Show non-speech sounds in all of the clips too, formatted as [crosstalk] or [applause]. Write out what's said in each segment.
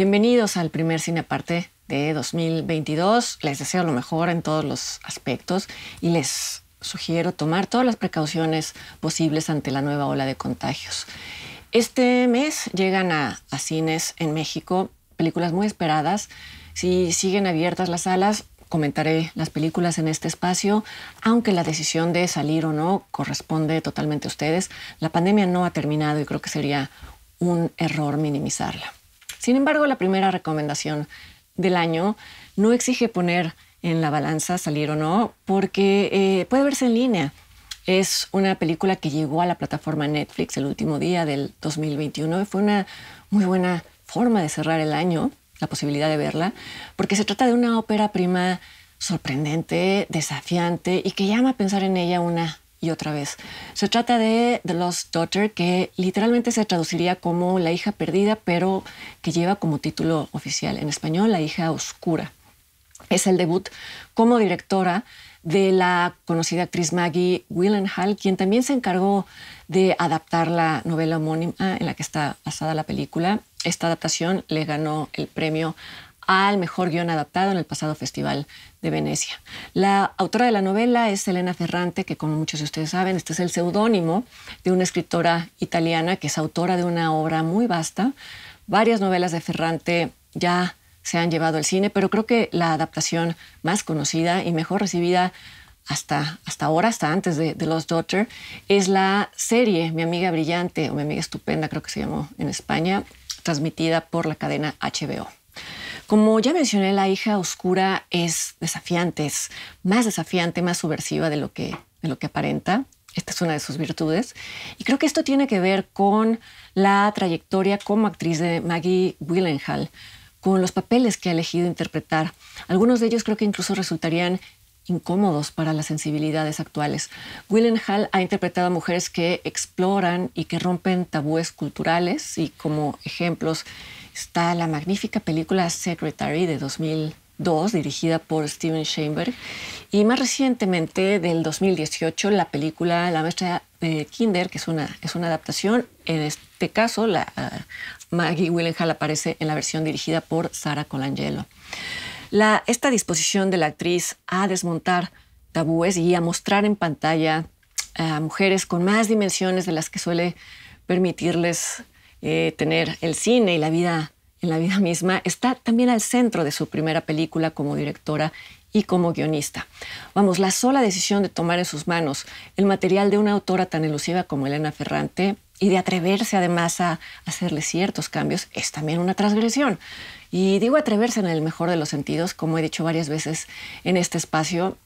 Bienvenidos al primer cine aparte de 2022. Les deseo lo mejor en todos los aspectos y les sugiero tomar todas las precauciones posibles ante la nueva ola de contagios. Este mes llegan a, a cines en México películas muy esperadas. Si siguen abiertas las salas, comentaré las películas en este espacio, aunque la decisión de salir o no corresponde totalmente a ustedes. La pandemia no ha terminado y creo que sería un error minimizarla. Sin embargo, la primera recomendación del año no exige poner en la balanza salir o no, porque eh, puede verse en línea. Es una película que llegó a la plataforma Netflix el último día del 2021 y fue una muy buena forma de cerrar el año, la posibilidad de verla, porque se trata de una ópera prima sorprendente, desafiante y que llama a pensar en ella una y otra vez. Se trata de The Lost Daughter, que literalmente se traduciría como La hija perdida, pero que lleva como título oficial en español La hija oscura. Es el debut como directora de la conocida actriz Maggie Willenhall, quien también se encargó de adaptar la novela homónima en la que está basada la película. Esta adaptación le ganó el premio al mejor guión adaptado en el pasado Festival de Venecia. La autora de la novela es Elena Ferrante, que como muchos de ustedes saben, este es el seudónimo de una escritora italiana que es autora de una obra muy vasta. Varias novelas de Ferrante ya se han llevado al cine, pero creo que la adaptación más conocida y mejor recibida hasta, hasta ahora, hasta antes de, de, Lost Daughter, es la serie Mi amiga brillante o Mi amiga estupenda, creo que se llamó en España, transmitida por la cadena HBO. Como ya mencioné, la hija oscura es desafiante, es más desafiante, más subversiva de lo que, de lo que aparenta. Esta es una de sus virtudes. Y creo que esto tiene que ver con la trayectoria como actriz de Maggie Willenhall, con los papeles que ha elegido interpretar. Algunos de ellos creo que incluso resultarían incómodos para las sensibilidades actuales. Willenhall ha interpretado a mujeres que exploran y que rompen tabúes culturales y como ejemplos está la magnífica película Secretary de 2002, dirigida por Steven Sheinberg, y más recientemente, del 2018, la película La maestra de Kinder, que es una, es una adaptación. En este caso, la, ah, Maggie Willenhall aparece en la versión dirigida por Sara Colangelo. La, esta disposición de la actriz a desmontar tabúes y a mostrar en pantalla a mujeres con más dimensiones de las que suele permitirles eh, tener el cine y la vida en la vida misma, está también al centro de su primera película como directora y como guionista. Vamos, la sola decisión de tomar en sus manos el material de una autora tan elusiva como Elena Ferrante y de atreverse además a hacerle ciertos cambios es también una transgresión. Y digo atreverse en el mejor de los sentidos, como he dicho varias veces en este espacio,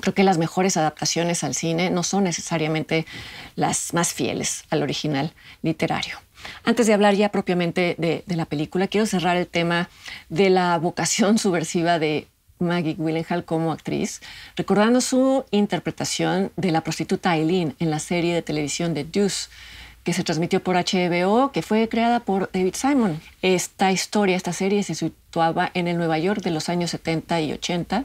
creo que las mejores adaptaciones al cine no son necesariamente las más fieles al original literario. Antes de hablar ya propiamente de, la película, quiero cerrar el tema de la vocación [laughs] subversiva de Maggie Willenhall como actriz, recordando su interpretación de la prostituta Eileen en la serie de televisión de Deuce que se transmitió por HBO, que fue creada por David Simon. Esta historia, esta serie se situaba en el Nueva York de los años 70 y 80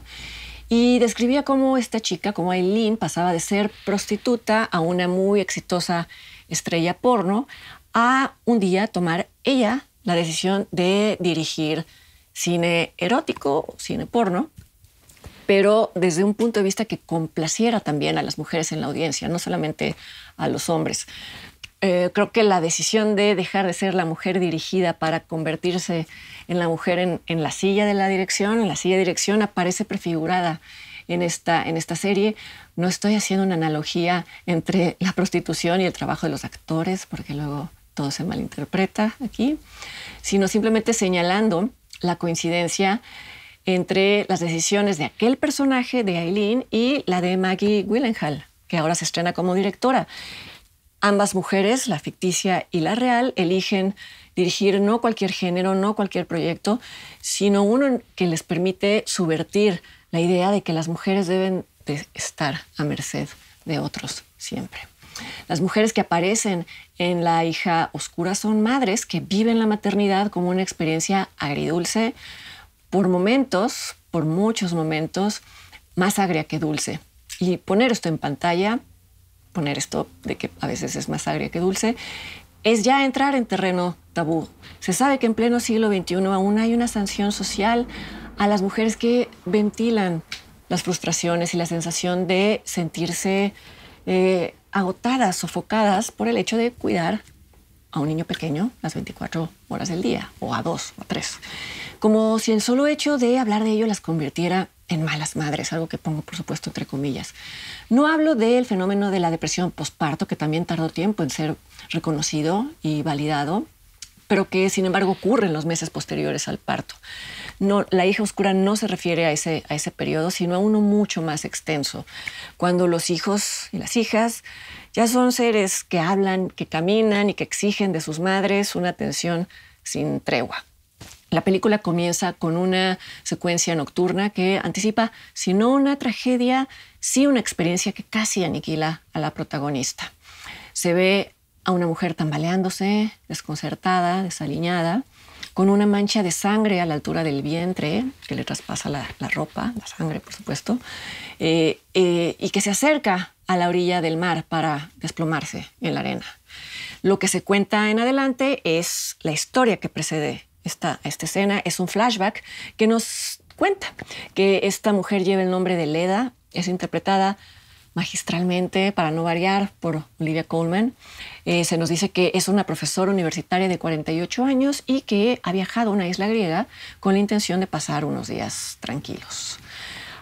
y describía cómo esta chica, como Eileen, pasaba de ser prostituta a una muy exitosa estrella porno, a un día tomar ella la decisión de dirigir cine erótico, cine porno, pero desde un punto de vista que complaciera también a las mujeres en la audiencia, no solamente a los hombres. Eh, creo que la decisión de dejar de ser la mujer dirigida para convertirse en la mujer en, la silla de la dirección, en la silla de dirección, aparece prefigurada en esta, en esta serie. No estoy haciendo una analogía entre la prostitución y el trabajo de los actores, porque luego todo se malinterpreta aquí, sino simplemente señalando la coincidencia entre las decisiones de aquel personaje de Aileen y la de Maggie Willenhall, que ahora se estrena como directora. Ambas mujeres, la ficticia y la real, eligen dirigir no cualquier género, no cualquier proyecto, sino uno que les permite subvertir la idea de que las mujeres deben estar a merced de otros siempre. Las mujeres que aparecen en La hija oscura son madres que viven la maternidad como una experiencia agridulce, por momentos, por muchos momentos, más agria que dulce. Y poner esto en pantalla, poner esto de que a veces es más agria que dulce, es ya entrar en terreno tabú. Se sabe que en pleno siglo XXI aún hay una sanción social a las mujeres que ventilan las frustraciones y la sensación de sentirse eh, agotadas, sofocadas por el hecho de cuidar a un niño pequeño las 24 horas del día, o a dos, o tres. Como si el solo hecho de hablar de ello las convirtiera en malas madres, algo que pongo por supuesto entre comillas. No hablo del fenómeno de la depresión postparto, que también tardó tiempo en ser reconocido y validado, pero que sin embargo ocurre en los meses posteriores al parto la hija oscura no se refiere a ese, a ese periodo, sino a uno mucho más extenso, cuando los hijos y las hijas ya son seres que hablan, que caminan y que exigen de sus madres una atención sin tregua. La película comienza con una secuencia nocturna que anticipa, si no una tragedia, sí una experiencia que casi aniquila a la protagonista. Se ve a una mujer tambaleándose, desconcertada, desaliñada, con una mancha de sangre a la altura del vientre, que le traspasa la, ropa, la sangre, por supuesto, eh, eh, y que se acerca a la orilla del mar para desplomarse en la arena. Lo que se cuenta en adelante es la historia que precede esta, esta escena, es un flashback que nos cuenta que esta mujer lleva el nombre de Leda, es interpretada magistralmente, para no variar, por Olivia Coleman. Eh, se nos dice que es una profesora universitaria de 48 años y que ha viajado a una isla griega con la intención de pasar unos días tranquilos.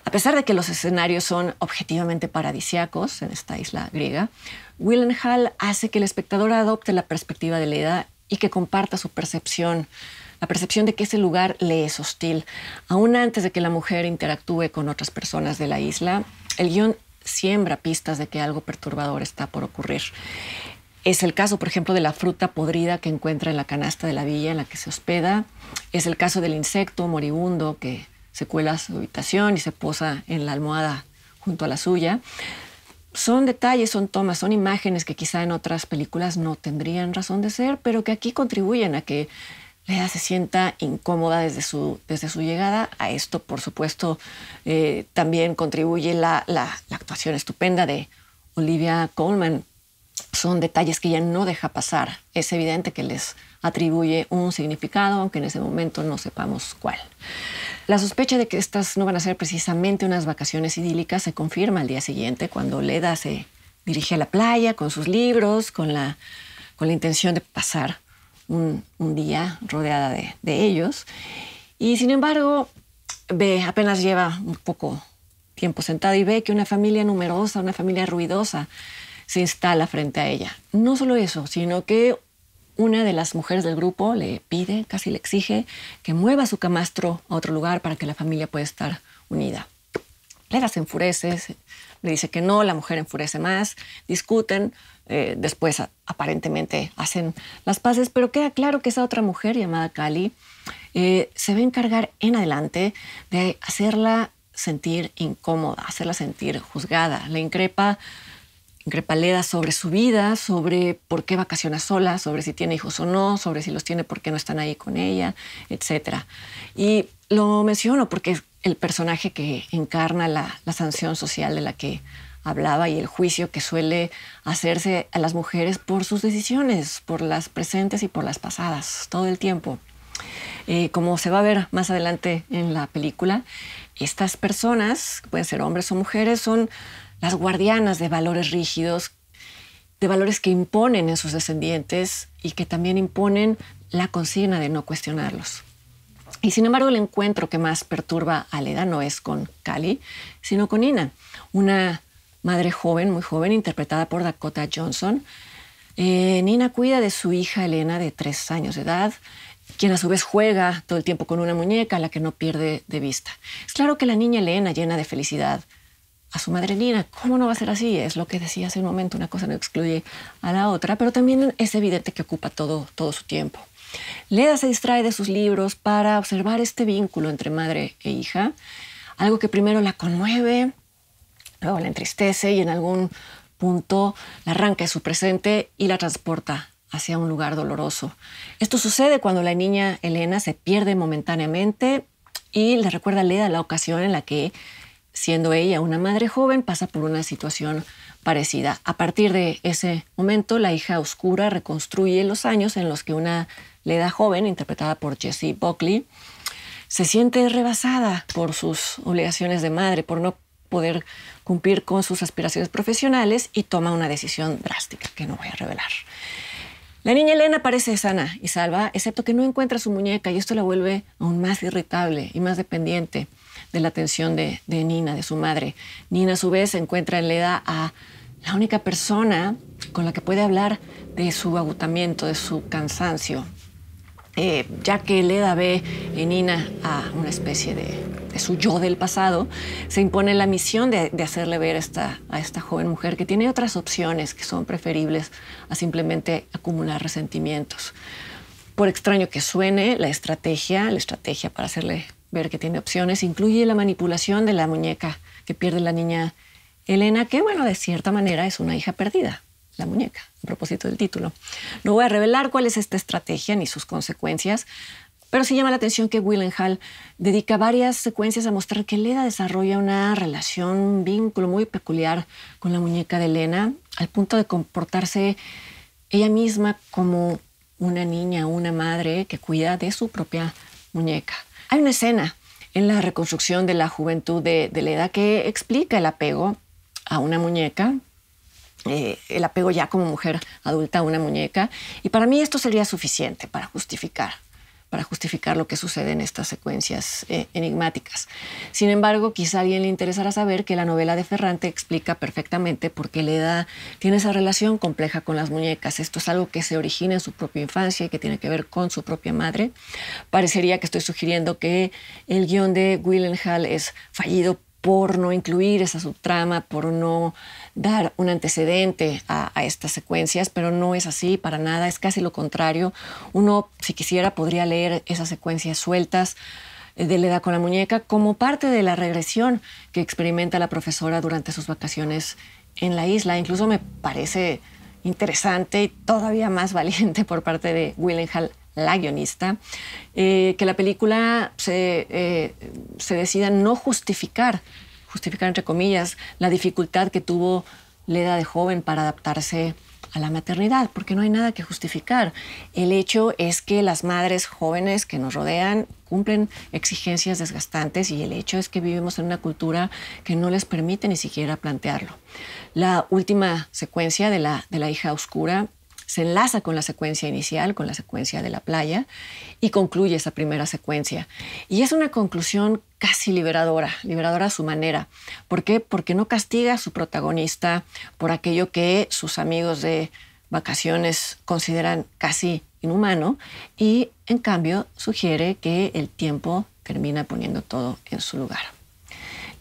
A pesar de que los escenarios son objetivamente paradisiacos en esta isla griega, Willenhall hace que el espectador adopte la perspectiva de la edad y que comparta su percepción, la percepción de que ese lugar le es hostil. Aún antes de que la mujer interactúe con otras personas de la isla, el guión siembra pistas de que algo perturbador está por ocurrir. Es el caso, por ejemplo, de la fruta podrida que encuentra en la canasta de la villa en la que se hospeda. Es el caso del insecto moribundo que se cuela a su habitación y se posa en la almohada junto a la suya. Son detalles, son tomas, son imágenes que quizá en otras películas no tendrían razón de ser, pero que aquí contribuyen a que Leda se sienta incómoda desde su, desde su llegada. A esto, por supuesto, eh, también contribuye la, actuación estupenda de Olivia Colman. Son detalles que ella no deja pasar. Es evidente que les atribuye un significado, aunque en ese momento no sepamos cuál. La sospecha de que estas no van a ser precisamente unas vacaciones idílicas se confirma al día siguiente, cuando Leda se dirige a la playa con sus libros, con la, con la intención de pasar un, día rodeada de, ellos. Y sin embargo, ve, apenas lleva un poco tiempo sentada y ve que una familia numerosa, una familia ruidosa, se instala frente a ella. No solo eso, sino que una de las mujeres del grupo le pide, casi le exige, que mueva su camastro a otro lugar para que la familia pueda estar unida. Le se enfurece, le dice que no, la mujer enfurece más, discuten, eh, después aparentemente hacen las paces, pero queda claro que esa otra mujer llamada Cali eh, se va a encargar en adelante de hacerla sentir incómoda, hacerla sentir juzgada, la increpa increpaleda sobre su vida, sobre por qué vacaciona sola, sobre si tiene hijos o no, sobre si los tiene, por qué no están ahí con ella, etcétera. Y lo menciono porque el personaje que encarna la, sanción social de la que hablaba y el juicio que suele hacerse a las mujeres por sus decisiones, por las presentes y por las pasadas, todo el tiempo. Eh, como se va a ver más adelante en la película, estas personas, que pueden ser hombres o mujeres, son las guardianas de valores rígidos, de valores que imponen en sus descendientes y que también imponen la consigna de no cuestionarlos. Y sin embargo, el encuentro que más perturba a Leda no es con Cali, sino con Nina, una madre joven, muy joven, interpretada por Dakota Johnson. Eh, Nina cuida de su hija Elena de tres años de edad, quien a su vez juega todo el tiempo con una muñeca a la que no pierde de vista. Es claro que la niña Elena llena de felicidad a su madre Nina, ¿cómo no va a ser así? Es lo que decía hace un momento, una cosa no excluye a la otra, pero también es evidente que ocupa todo, todo su tiempo. Leda se distrae de sus libros para observar este vínculo entre madre e hija, algo que primero la conmueve, luego la entristece y en algún punto la arranca de su presente y la transporta hacia un lugar doloroso. Esto sucede cuando la niña Elena se pierde momentáneamente y le recuerda a Leda la ocasión en la que, siendo ella una madre joven, pasa por una situación parecida. A partir de ese momento, la hija oscura reconstruye los años en los que una Leda joven, interpretada por Jessie Buckley, se siente rebasada por sus obligaciones de madre, por no poder cumplir con sus aspiraciones profesionales y toma una decisión drástica que no voy a revelar. La niña Elena parece sana y salva, excepto que no encuentra su muñeca y esto la vuelve aún más irritable y más dependiente de la atención de, Nina, de su madre. Nina a su vez se encuentra en Leda a la única persona con la que puede hablar de su agotamiento, de su cansancio, eh, ya que Leda ve en Nina a una especie de, de, su yo del pasado, se impone la misión de, hacerle ver esta, a esta joven mujer que tiene otras opciones que son preferibles a simplemente acumular resentimientos. Por extraño que suene, la estrategia, la estrategia para hacerle ver que tiene opciones. Incluye la manipulación de la muñeca que pierde la niña Elena, que bueno, de cierta manera es una hija perdida, la muñeca, a propósito del título. No voy a revelar cuál es esta estrategia ni sus consecuencias, pero sí llama la atención que Hall dedica varias secuencias a mostrar que Leda desarrolla una relación, vínculo muy peculiar con la muñeca de Elena, al punto de comportarse ella misma como una niña, una madre que cuida de su propia muñeca. Hay una escena en la reconstrucción de la juventud de, Leda que explica el apego a una muñeca, eh, el apego ya como mujer adulta a una muñeca, y para mí esto sería suficiente para justificar para justificar lo que sucede en estas secuencias eh, enigmáticas. Sin embargo, quizá a alguien le interesará saber que la novela de Ferrante explica perfectamente por qué Leda tiene esa relación compleja con las muñecas. Esto es algo que se origina en su propia infancia y que tiene que ver con su propia madre. Parecería que estoy sugiriendo que el guión de Willenhal Hall es fallido por no incluir esa subtrama, por no dar un antecedente a, estas secuencias, pero no es así para nada, es casi lo contrario. Uno, si quisiera, podría leer esas secuencias sueltas eh, de la edad con la muñeca como parte de la regresión que experimenta la profesora durante sus vacaciones en la isla. Incluso me parece interesante y todavía más [laughs] valiente por parte de Hall la guionista, eh, que la película eh, se, decida no justificar, justificar entre comillas, la dificultad que tuvo Leda de joven para adaptarse a la maternidad, porque no hay nada que justificar. El hecho es que las madres jóvenes que nos rodean cumplen exigencias desgastantes y el hecho es que vivimos en una cultura que no les permite ni siquiera plantearlo. La última secuencia de la, de la hija oscura se enlaza con la secuencia inicial, con la secuencia de la playa, y concluye esa primera secuencia. Y es una conclusión casi liberadora, liberadora a su manera. ¿Por qué? Porque no castiga a su protagonista por aquello que sus amigos de vacaciones consideran casi inhumano y en cambio sugiere que el tiempo termina poniendo todo en su lugar.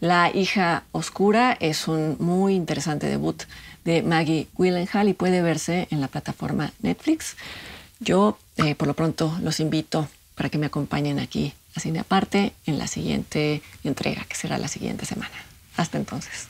La hija oscura es un muy interesante debut de Maggie Willenhall y puede verse en la plataforma Netflix. Yo, eh, por lo pronto, los invito para que me acompañen aquí a de Aparte en la siguiente entrega, que será la siguiente semana. Hasta entonces.